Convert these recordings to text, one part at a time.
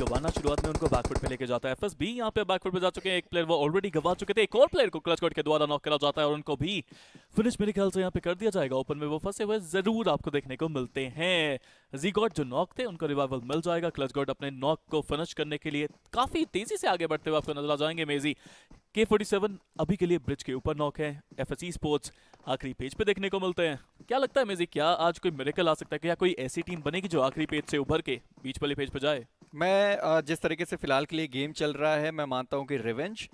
गवाना शुरुआत में उनको बैकफुट पे लेके जाता है एफएस भी यहाँ पे बैकफुट पे जा चुके हैं एक प्लेयर वो ऑलरेडी गवा चुके थे एक और प्लेयर को क्लच कट के द्वारा नॉक करा जाता है और उनको भी फिनिश मेरे ख्याल से यहाँ पे कर दिया जाएगा ओपन में वो फंसे हुए जरूर आपको देखने को मिलते हैं जीगॉट जो नॉक थे उनको रिवाइवल मिल जाएगा क्लच गॉट अपने नॉक को फिनिश करने के लिए काफी तेजी से आगे बढ़ते हुए आपको नजर आ जाएंगे मेजी के अभी के लिए ब्रिज के ऊपर नॉक है एफ स्पोर्ट्स e आखिरी पेज पे देखने को मिलते हैं क्या लगता है मेजी क्या आज कोई मेरेकल आ सकता है क्या कोई ऐसी टीम बनेगी जो आखिरी पेज से उभर के बीच वाले पेज पर जाए मैं जिस तरीके से फिलहाल के लिए गेम चल रहा है मैं मानता हूँ कि रिवेंज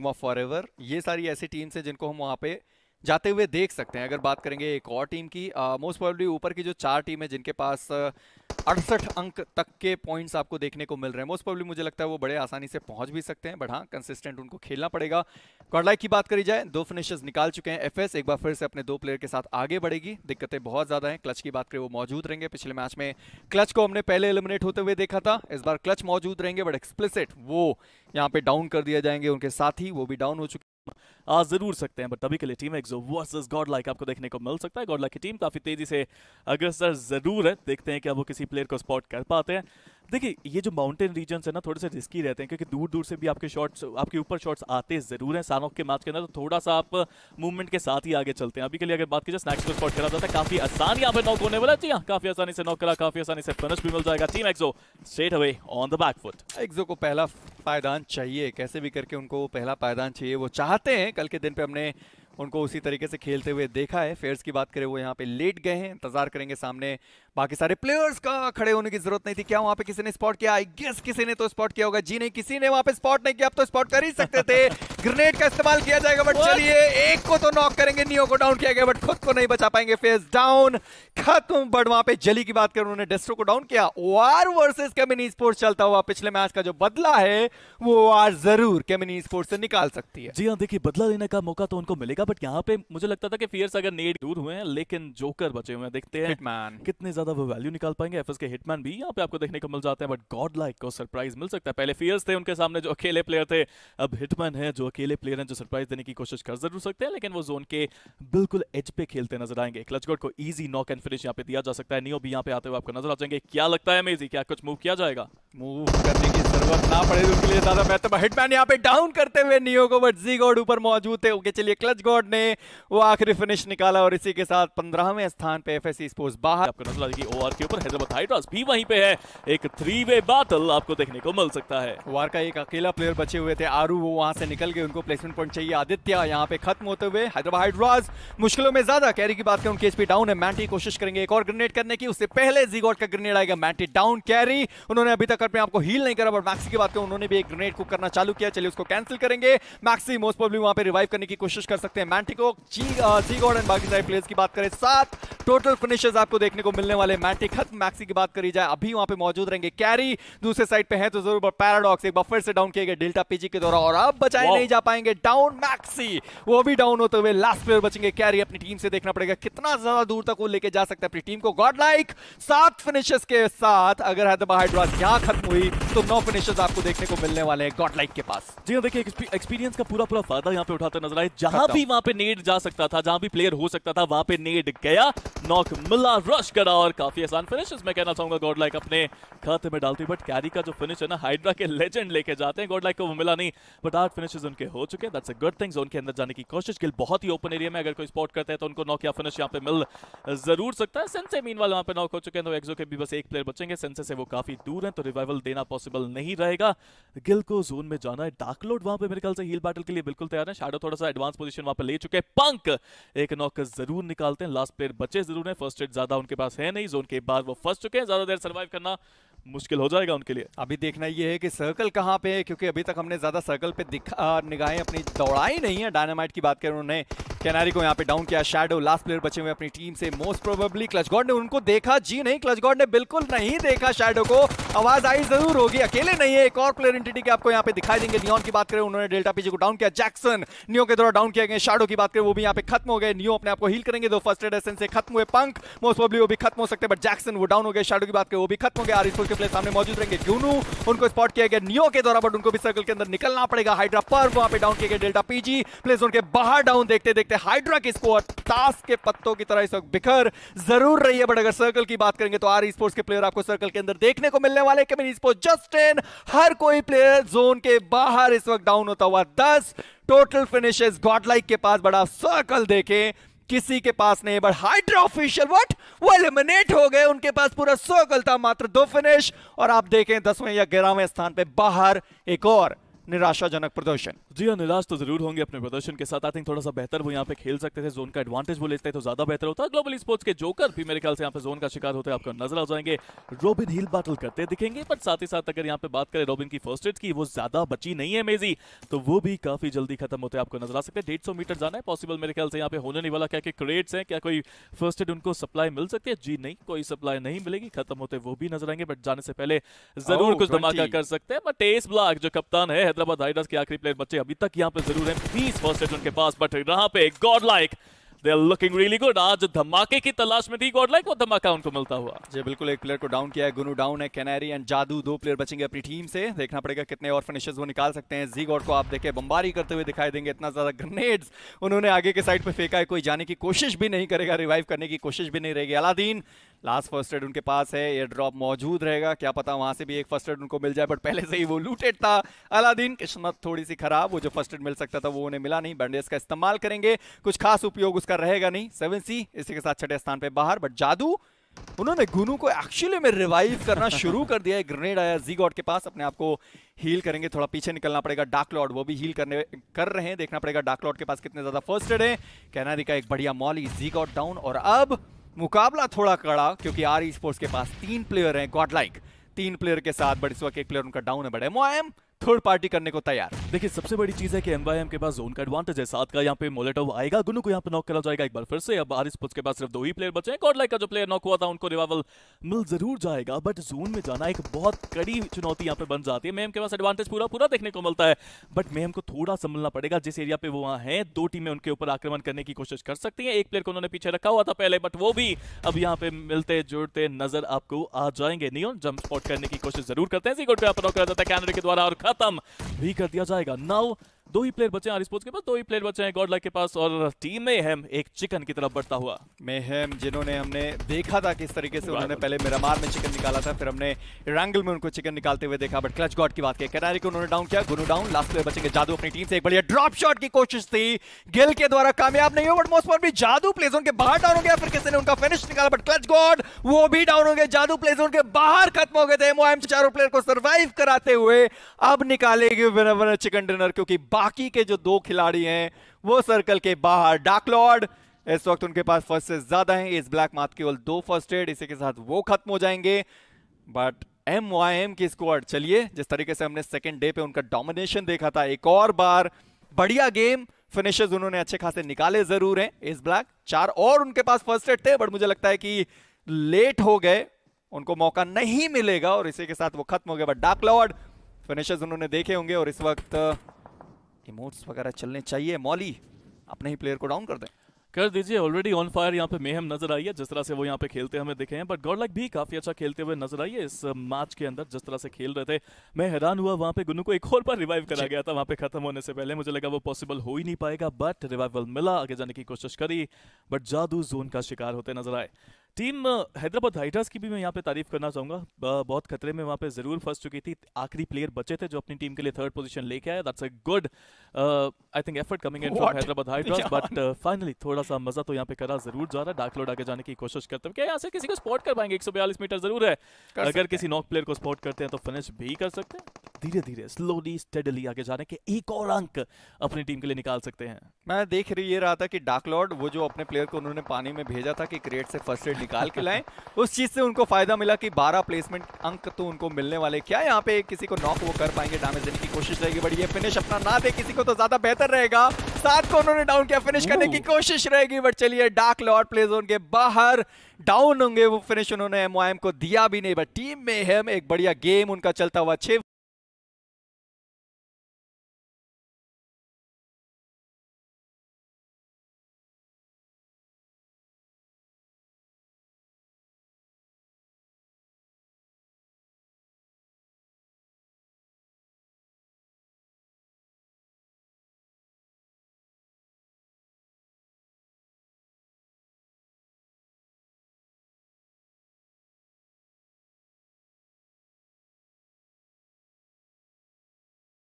मॉफ फॉर ये सारी ऐसी टीम्स हैं जिनको हम वहाँ पे जाते हुए देख सकते हैं अगर बात करेंगे एक और टीम की मोस्ट प्रॉब्ली ऊपर की जो चार टीम है जिनके पास अड़सठ अंक तक के पॉइंट्स आपको देखने को मिल रहे हैं मोस्ट प्रॉब्लम मुझे लगता है वो बड़े आसानी से पहुंच भी सकते हैं बट हाँ कंसिस्टेंट उनको खेलना पड़ेगा कॉडलाइक की बात करी जाए दो फिनिशेस निकाल चुके हैं एफएस एक बार फिर से अपने दो प्लेयर के साथ आगे बढ़ेगी दिक्कतें बहुत ज़्यादा हैं क्लच की बात करें वो मौजूद रहेंगे पिछले मैच में क्लच को हमने पहले एलिमिनेट होते हुए देखा था इस बार क्लच मौजूद रहेंगे बट एक्सप्लिसिट वो यहाँ पे डाउन कर दिया जाएंगे उनके साथ ही वो भी डाउन हो चुके आ जरूर सकते हैं बट तभी के लिए team Exo versus God like आपको देखने को मिल सकता है गॉड लाइक की टीम काफ़ी तेजी से अग्रसर जरूर है देखते हैं कि अब वो किसी प्लेयर को स्पॉट कर पाते हैं देखिए ये जो माउंटेन रीजन है ना थोड़े से रिस्की रहते हैं क्योंकि दूर दूर से भी आपके शॉट्स आपके ऊपर शॉट्स आते जरूर हैं सानोक के मैच के अंदर तो थोड़ा सा आप मूवमेंट के साथ ही आगे चलते हैं अभी के लिए अगर बात की जाए स्नैक्स को स्पॉट करा जाता है काफी आसान यहाँ पे नॉक होने वाला जी हाँ काफी आसानी से नॉक करा काफी आसानी से फिनिश भी मिल जाएगा team Exo straight away on the back foot Exo को पहला पायदान चाहिए कैसे भी करके उनको पहला पायदान चाहिए वो चाहते हैं कल के दिन पे हमने उनको उसी तरीके से खेलते हुए देखा है फेयर्स की बात करें वो यहाँ पे लेट गए हैं इंतजार करेंगे सामने बाकी सारे प्लेयर्स का खड़े होने की जरूरत नहीं थी क्या वहाँ पे किसी ने स्पॉट किया आई गेस किसी ने तो स्पॉट किया होगा जी नहीं किसी ने वहाँ पे स्पॉट नहीं किया आप तो स्पॉट कर ही सकते थे ग्रेनेड का इस्तेमाल किया जाएगा बट चलिए एक को तो नॉक करेंगे नियो को डाउन किया गया बट खुद को नहीं बचा पाएंगे फेस डाउन खत्म बट वहां पे जली की बात कर उन्होंने डेस्ट्रो को डाउन किया ओआर वर्सेस कैमिनी स्पोर्ट्स चलता हुआ पिछले मैच का जो बदला है वो आर जरूर कैमिनी स्पोर्ट्स से निकाल सकती है जी हाँ देखिए बदला लेने का मौका तो उनको मिलेगा बट यहाँ पे मुझे लगता था कि फियर्स अगर नेट दूर हुए हैं लेकिन जोकर बचे हुए हैं देखते हैं कितने ज्यादा वो वैल्यू निकाल पाएंगे एफएस के हिटमैन भी यहाँ पे आपको देखने को मिल जाते हैं बट गॉड लाइक को सरप्राइज मिल सकता है पहले फियर्स थे उनके सामने जो अकेले प्लेयर थे अब हिटमैन है जो अकेले प्लेयर है जो सरप्राइज देने की कोशिश कर जरूर सकते हैं लेकिन वो जोन के बिल्कुल एच पे खेलते नजर आएंगे क्लचगोट को ईजी नॉक एंड फिनिश यहाँ पे दिया जा सकता है नियो भी यहाँ पे आते हुए आपको नजर आ जाएंगे क्या लगता है मेजी क्या कुछ मूव किया जाएगा मूव करने की पड़े लिए हिटमैन यहाँ पे डाउन करते हुए नियो को बट जी गॉड ऊपर मौजूद थे ओके चलिए क्लच गॉड ने वो आखिरी फिनिश निकाला और इसी के साथ पंद्रहवें स्थान पे एफ एस स्पोर्ट्स बाहर आपको नजर आएगी ओआर के ऊपर हैदराबाद हाइड्रास भी वहीं पे है एक थ्री वे आपको देखने को मिल सकता है ओआर का एक अकेला प्लेयर बचे हुए थे आरू वो वहां से निकल गए उनको प्लेसमेंट पॉइंट चाहिए आदित्य यहाँ पे खत्म होते हुए हैदराबाद हाइड्रास मुश्किलों में ज्यादा कैरी की बात करें उनके एचपी डाउन है मैंटी कोशिश करेंगे एक और ग्रेनेड करने की उससे पहले जीगॉड का ग्रेनेड आएगा मैंटी डाउन कैरी उन्होंने अभी तक अपने आपको हील नहीं करा बट मैक्सी की बात उन्होंने भी एक ग्रेनेड कुक करना चालू किया चलिए उसको कैंसिल करेंगे मैक्सी मोस्ट प्रॉब्लम वहां पे रिवाइव करने की कोशिश कर सकते हैं मैंटिको जी सी गॉड एंड बाकी सारे प्लेयर्स की बात करें सात टोटल फिनिशर्स आपको देखने को मिलने वाले मैटिक हक मैक्सी की बात करी जाए अभी वहां पे मौजूद रहेंगे कैरी दूसरे साइड पे है तो जरूर पैराडॉक्स एक बार फिर से डाउन किए गए डेल्टा पीजी के द्वारा और अब बचाए नहीं जा पाएंगे डाउन मैक्सी वो भी डाउन होते हुए लास्ट प्लेयर बचेंगे कैरी अपनी टीम से देखना पड़ेगा कितना ज्यादा दूर तक वो लेके जा सकता है अपनी टीम को गॉड लाइक सात फिनिशर्स के साथ अगर हैदराबाद यहाँ खत्म हुई तो नौ फिनिशर्स आपको देखने को मिलने वाले हैं गॉड लाइक के पास जी हाँ देखिए एक्सपीरियंस का पूरा पूरा फायदा यहाँ पे उठाते नजर आए जहां भी वहां पे नेट जा सकता था जहां भी प्लेयर हो सकता था वहां पे नेट गया नॉक मिला रश करा और काफी आसान फिनिश मैं कहना चाहूंगा गॉड लाइक अपने खाते में डालती बट कैरी का जो फिनिश है ना हाइड्रा के लेजेंड लेके जाते हैं गॉड लाइक को वो मिला नहीं बट आठ फिनिश उनके हो चुके that's a good thing zone के अंदर जाने की कोशिश गिल बहुत ही ओपन एरिया में अगर कोई स्पॉट करते हैं तो उनको नॉक या फिनिश यहाँ पे मिल जरूर सकता है सेंसे मीन वाले वहाँ पे नॉक हो चुके हैं तो एक्सो के भी बस एक प्लेयर बचेंगे सेंसे से वो काफी दूर है तो रिवाइवल देना पॉसिबल नहीं रहेगा गिल को जोन में जाना है डार्कलोड वहां पर मेरे ख्याल से हील बैटल के लिए बिल्कुल तैयार है शाडो थोड़ा सा एडवांस पोजिशन वहां पर ले चुके पंक एक नॉक जरूर निकालते हैं लास्ट प्लेयर बचे प्लेयर्स जरूर है फर्स्ट एड ज्यादा उनके पास है नहीं जोन के बाद वो फंस चुके हैं ज्यादा देर सर्वाइव करना मुश्किल हो जाएगा उनके लिए अभी देखना ये है कि सर्कल कहाँ पे है क्योंकि अभी तक हमने ज्यादा सर्कल पे दिखा निगाहें अपनी दौड़ाई नहीं है डायनामाइट की बात करें उन्होंने कैनारी को यहाँ पे डाउन किया शैडो लास्ट प्लेयर बचे हुए अपनी टीम से मोस्ट प्रोबेबली क्लच गॉड ने उनको देखा जी नहीं क्लच गॉड ने बिल्कुल नहीं देखा शैडो को आवाज आई जरूर होगी अकेले नहीं है एक और प्लेयर इंटिटी के आपको यहाँ पे दिखाई देंगे नियोन की बात करें उन्होंने डेल्टा पीजी को डाउन किया जैक्सन नियो के द्वारा डाउन किया गया शाडो की बात करें वो भी यहाँ पे खत्म हो गए नियो अपने आपको हील करेंगे दो फर्स्ट एड एसन से खत्म हुए पंख मोस्ट प्रोबली वो भी खत्म हो सकते बट जैक्सन वो डाउन हो गए शेडो की बात करें वो भी खत्म हो गया आर के प्लेयर सामने मौजूद रहेंगे ग्यूनू उनको स्पॉट किया गया नियो के द्वारा बट उनको भी सर्कल के अंदर निकलना पड़ेगा हाइड्रा पर वहां पे डाउन किया गया डेल्टा पीजी प्लेस उनके बाहर डाउन देखते देखते सकते हैं हाइड्रा के स्कोर ताश के पत्तों की तरह इस वक्त बिखर जरूर रही है बट अगर सर्कल की बात करेंगे तो आर स्पोर्ट्स के प्लेयर आपको सर्कल के अंदर देखने को मिलने वाले कमिन स्पोर्ट्स जस्टिन हर कोई प्लेयर जोन के बाहर इस वक्त डाउन होता हुआ दस टोटल फिनिशेस गॉडलाइक के पास बड़ा सर्कल देखे किसी के पास नहीं बट हाइड्रा ऑफिशियल व्हाट वो एलिमिनेट हो गए उनके पास पूरा सर्कल था मात्र दो फिनिश और आप देखें दसवें या ग्यारहवें स्थान पे बाहर एक और निराशाजनक प्रदर्शन जी हाँ निराश तो जरूर होंगे अपने प्रदर्शन के साथ आई थिंक थोड़ा सा बेहतर वो यहाँ पे खेल सकते थे जोन का एडवांटेज वो लेते तो ज्यादा बेहतर होता ग्लोबल स्पोर्ट्स के जोकर भी मेरे ख्याल से यहाँ पे जोन का शिकार होते आपको नजर आ जाएंगे रोबिन हिल बैटल करते दिखेंगे बट साथ ही साथ अगर यहाँ पे बात करें रोबिन की फर्स्ट एड की वो ज्यादा बची नहीं है मेजी तो वो भी काफी जल्दी खत्म होते आपको नजर आ सकते डेढ़ सौ मीटर जाना है पॉसिबल मेरे ख्याल से यहाँ पे होने नहीं वाला क्या क्रेड्स है क्या कोई फर्स्ट एड उनको सप्लाई मिल सकती है जी नहीं कोई सप्लाई नहीं मिलेगी खत्म होते वो भी नजर आएंगे बट जाने से पहले जरूर oh, कुछ धमाका कर सकते हैं बट एस ब्लॉक जो कप्तान है मतलब आइडस के आखिरी प्लेयर बच्चे अभी तक यहाँ पे जरूर हैं बीस फर्स्ट एड उनके पास बट यहाँ पे God like they are looking really good आज धमाके की तलाश में थी गॉड लाइक वो धमाका उनको मिलता हुआ जी बिल्कुल एक प्लेयर को डाउन किया है गुनू डाउन है कैनरी एंड जादू दो प्लेयर बचेंगे अपनी टीम से देखना पड़ेगा कितने और फिनिशेस वो निकाल सकते हैं जी गॉड को आप देखें बम्बारी करते हुए दिखाई देंगे इतना ज्यादा ग्रेनेड्स उन्होंने आगे के साइड पर फेंका है कोई जाने की कोशिश भी नहीं करेगा रिवाइव करने की कोशिश भी नहीं रहेगी अलादीन लास्ट फर्स्ट एड उनके पास है एयर ड्रॉप मौजूद रहेगा क्या पता वहां से भी एक फर्स्ट एड उनको मिल जाए बट पहले से ही वो लूटेड था अलादीन किस्मत थोड़ी सी खराब वो जो फर्स्ट एड मिल सकता था वो उन्हें मिला नहीं बैंडेज का इस्तेमाल करेंगे कुछ खास उपयोग उसका रहेगा नहीं सेवन सी इसी के साथ छठे स्थान पर बाहर बट जादू उन्होंने गुनू को एक्चुअली में रिवाइव करना शुरू कर दिया है ग्रेनेड आया जी गॉड के पास अपने आप को हील करेंगे थोड़ा पीछे निकलना पड़ेगा डार्क लॉर्ड वो भी हील करने कर रहे हैं देखना पड़ेगा डार्क लॉर्ड के पास कितने ज्यादा फर्स्ट एड है कैनारी का एक बढ़िया मॉल जी गॉड डाउन और अब मुकाबला थोड़ा कड़ा क्योंकि आर ई e स्पोर्ट्स के पास तीन प्लेयर हैं गॉड लाइक तीन प्लेयर के साथ बट इस वक्त एक प्लेयर उनका डाउन है बट एमओएम थर्ड पार्टी करने को तैयार देखिए सबसे बड़ी चीज है कि एमवाईएम के पास जोन का एडवांटेज है साथ का यहाँ पे मोलेटो आएगा गुनू को यहाँ पे नॉक करा जाएगा एक बार फिर से अब आरिस पुच के पास सिर्फ दो ही प्लेयर बचे हैं गॉडलाइक का जो प्लेयर नॉक हुआ था उनको रिवाइवल मिल जरूर जाएगा बट जोन में जाना एक बहुत कड़ी चुनौती यहाँ पे बन जाती है मेम के पास एडवांटेज पूरा पूरा देखने को मिलता है बट मेम को थोड़ा संभलना पड़ेगा जिस एरिया पे वो वहां है दो टीमें उनके ऊपर आक्रमण करने की कोशिश कर सकती है एक प्लेयर को उन्होंने पीछे रखा हुआ था पहले बट वो भी अब यहाँ पे मिलते जुड़ते नजर आपको आ जाएंगे नियोन जंप स्पॉट करने की कोशिश जरूर करते हैं कैनरे है के द्वारा और खत्म भी कर दिया जाएगा नाउ दो ही प्लेयर बचे हैं आरिस्पोर्ट्स के पास दो ही प्लेयर बचे हैं गॉड लाइक के पास और टीम में हम एक चिकन की तरफ बढ़ता हुआ मेहम जिन्होंने हमने देखा था किस तरीके से उन्होंने पहले मिरामार में चिकन निकाला था फिर हमने रैंगल में उनको चिकन निकालते हुए देखा बट क्लच गॉड की बात की कैनारी को उन्होंने डाउन किया गुरु डाउन लास्ट प्लेयर बचेंगे जादू अपनी टीम से एक बढ़िया ड्रॉप शॉट की कोशिश थी गिल के द्वारा कामयाब नहीं हो बट मोस्ट भी जादू प्ले जोन के बाहर डाउन हो गया फिर किसी ने उनका फिनिश निकाला बट क्लच गॉड वो भी डाउन हो गए जादू प्ले जोन के बाहर खत्म हो गए थे चारों प्लेयर को सर्वाइव कराते हुए अब निकालेगी चिकन डिनर क्योंकि बाकी के जो दो खिलाड़ी हैं वो सर्कल के बाहर डाकलॉर्ड इस वक्त उनके पास फर्स्ट से ज्यादा है इस ब्लैक मार्थ केवल दो फर्स्ट एड इसी के साथ वो खत्म हो जाएंगे बट एम वाई एम की स्क्वाड चलिए जिस तरीके से हमने सेकेंड डे पे उनका डोमिनेशन देखा था एक और बार बढ़िया गेम फिनिशर्स उन्होंने अच्छे खासे निकाले जरूर हैं इस ब्लैक चार और उनके पास फर्स्ट एड थे बट मुझे लगता है कि लेट हो गए उनको मौका नहीं मिलेगा और इसी के साथ वो खत्म हो गए बट डार्क लॉर्ड फिनिशेस उन्होंने देखे होंगे और इस वक्त इमोट्स वगैरह चलने चाहिए मॉली अपने ही प्लेयर को डाउन कर दें कर दीजिए ऑलरेडी ऑन फायर यहाँ पे मेहम नजर आई है जिस तरह से वो यहाँ पे खेलते हमें दिखे हैं बट गौरलक भी काफी अच्छा खेलते हुए नजर आई है इस मैच के अंदर जिस तरह से खेल रहे थे मैं हैरान हुआ वहाँ पे गुनू को एक और बार रिवाइव करा गया था वहाँ पे खत्म होने से पहले मुझे लगा वो पॉसिबल हो ही नहीं पाएगा बट रिवाइवल मिला आगे जाने की कोशिश करी बट जादू जोन का शिकार होते नजर आए टीम हैदराबाद हाइटर्स की भी मैं यहाँ पे तारीफ करना चाहूँगा बहुत खतरे में वहाँ पे जरूर फंस चुकी थी आखिरी प्लेयर बचे थे जो अपनी टीम के लिए थर्ड पोजीशन लेके आया that's a good I think effort coming in from Hyderabad Hydras but finally थोड़ा सा मजा तो यहाँ पे करा जरूर जा रहा है डार्क लोड आगे जाने की कोशिश करते हैं क्या यहाँ से किसी को स्पॉट कर पाएंगे 142 मीटर जरूर है अगर किसी नॉक प्लेयर को स्पॉट करते हैं तो फिनिश भी कर सकते हैं धीरे धीरे स्लोली स्टेडली आगे जाने के एक और अंक अपनी टीम के लिए निकाल सकते हैं मैं देख रही ये रहा था कि लॉर्ड वो जो अपने प्लेयर को उन्होंने पानी में भेजा था कि क्रिएट से फर्स्ट एड निकाल के लाएं उस चीज से उनको फायदा मिला कि 12 प्लेसमेंट अंक तो उनको मिलने वाले क्या यहाँ पे किसी को नॉक वो कर पाएंगे डैमेज देने की कोशिश रहेगी बट ये फिनिश अपना ना दे किसी को को तो ज्यादा बेहतर रहेगा सात को उन्होंने डाउन किया फिनिश करने की कोशिश रहेगी बट चलिए डार्क लॉर्ड प्ले जोन के बाहर डाउन होंगे वो फिनिश उन्होंने एमओएम को दिया भी नहीं बट टीम में हम एक बढ़िया गेम उनका चलता हुआ छह